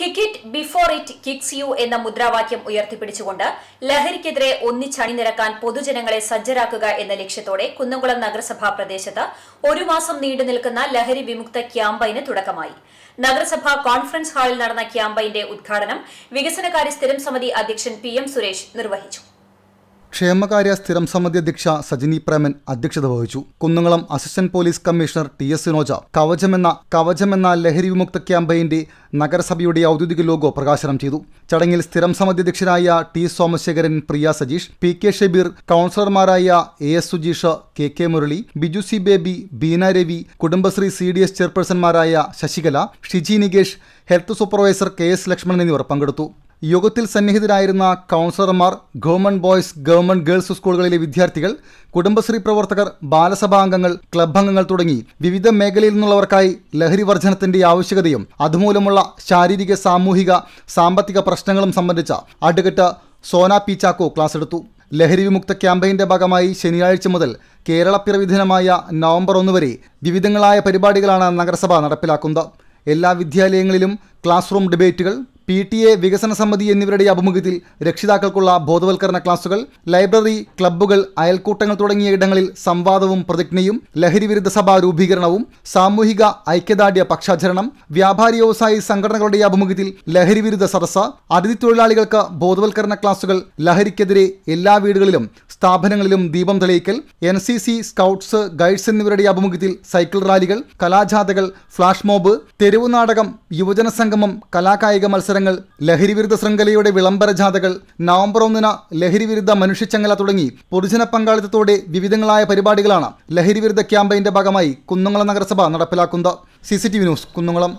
kick it before it kicks you എന്ന മുദ്രാവാക്യം ഉയർത്തിപ്പിടിച്ചുകൊണ്ട് ലഹരിക്കെതിരെ ഒന്നിച്ചണിനിരക്കാൻ പൊതുജനങ്ങളെ സജ്ജരാക്കുക എന്ന ലക്ഷ്യത്തോടെ കുന്നംകുളം നഗരസഭാ പ്രദേശത്ത് ഒരു മാസം നീണ്ടു നിൽക്കുന്ന ലഹരി വിമുക്ത ക്യാമ്പയിന് തുടക്കമായി നഗരസഭാ കോൺഫറൻസ് ഹാളിൽ നടന്ന ക്യാമ്പയിന്റെ ഉദ്ഘാടനം വികസനകാര്യ സ്ഥിരം സമിതി അധ്യക്ഷൻ പി എം സുരേഷ് നിർവഹിച്ചു ക്ഷേമകാര്യ സ്ഥിരം സമിതി അധ്യക്ഷ സജിനി പ്രേമൻ അധ്യക്ഷത വഹിച്ചു Kunnamkulam assistant police commissioner T S സിനോജ കവചമെന്ന കവചമെന്ന ലഹരി വിമുക്ത ക്യാമ്പയിന്റെ നഗരസഭയുടെ ഔദ്യോഗിക ലോഗോ പ്രകാശനം ചെയ്തു ചടങ്ങിൽ സ്ഥിരം സമിതി അധ്യക്ഷനായ T Somasekharan Priya Sajeesh P K Shabeer കൗൺസിലർമാരായ A S Sujeesh K K Murali Biju C Baby Beena Ravi Kudumbashree C D S ചെയർപേഴ്സൺമാരായ Sasikala Shiji Nikesh health supervisor K S Lakshmanan എന്നിവർ പങ്കെടുത്തു യോഗത്തിൽ സന്നിഹിതരായിരുന്ന കൗൺസിലർമാർ ഗവൺമെന്റ് ബോയ്സ് ഗവൺമെന്റ് ഗേൾസ് സ്കൂളുകളിലെ വിദ്യാർത്ഥികൾ കുടുംബശ്രീ പ്രവർത്തകർ ബാലസഭാംഗങ്ങൾ ക്ലബ് അംഗങ്ങൾ തുടങ്ങി വിവിധ മേഖലയിൽ നിന്നുള്ളവർക്കായി ലഹരി വർജനത്തിന്റെ ആവശ്യകതയും അതുമൂലമുള്ള ശാരീരിക സാമൂഹിക സാമ്പത്തിക പ്രശ്നങ്ങളും സംബന്ധിച്ച advocate Sona P Chacko class എടുത്തു ലഹരി വിമുക്ത ക്യാമ്പയിന്റെ ഭാഗമായി ശനിയാഴ്ച മുതൽ കേരളപ്പിറവി ദിനമായ നവംബർ ഒന്ന് വരെ വിവിധങ്ങളായ പരിപാടികളാണ് നഗരസഭ നടപ്പിലാക്കുന്നത് എല്ലാ വിദ്യാലയങ്ങളിലും ക്ലാസ് റൂം ഡിബേറ്റുകൾ പി ടി എ വികസന സമിതി എന്നിവരുടെ ആഭിമുഖ്യത്തിൽ രക്ഷിതാക്കൾക്കുള്ള ബോധവൽക്കരണ ക്ലാസുകൾ ലൈബ്രറി ക്ലബ്ബുകൾ അയൽക്കൂട്ടങ്ങൾ തുടങ്ങിയ ഇടങ്ങളിൽ സംവാദവും പ്രതിജ്ഞയും ലഹരിവിരുദ്ധ സഭാ രൂപീകരണവും സാമൂഹിക ഐക്യദാർഢ്യ പക്ഷാചരണം വ്യാപാരി വ്യവസായി സംഘടനകളുടെ ആഭിമുഖ്യത്തിൽ ലഹരിവിരുദ്ധ സദസ് അതിഥി തൊഴിലാളികൾക്ക് ബോധവൽക്കരണ ക്ലാസുകൾ ലഹരിക്കെതിരെ എല്ലാ വീടുകളിലും സ്ഥാപനങ്ങളിലും ദീപം തെളിയിക്കൽ N C C scouts guides എന്നിവരുടെ ആഭിമുഖ്യത്തിൽ സൈക്കിൾ റാലികൾ കലാജാഥകൾ ഫ്ലാഷ് മോബ് തെരുവ് നാടകം യുവജന സംഗമം കലാകായിക മത്സരങ്ങൾ പത്രങ്ങൾ ലഹരിവിരുദ്ധ ശൃംഖലയുടെ വിളംബര ജാഥകൾ നവംബർ ഒന്നിന് ലഹരിവിരുദ്ധ മനുഷ്യച്ചങ്ങല തുടങ്ങി പൊതുജന പങ്കാളിത്തത്തോടെ വിവിധങ്ങളായ പരിപാടികളാണ് ലഹരിവിരുദ്ധ ക്യാമ്പയിന്റെ ഭാഗമായി കുന്നംകുളം നഗരസഭ നടപ്പിലാക്കുന്നത് സി ന്യൂസ് കുന്നംകുളം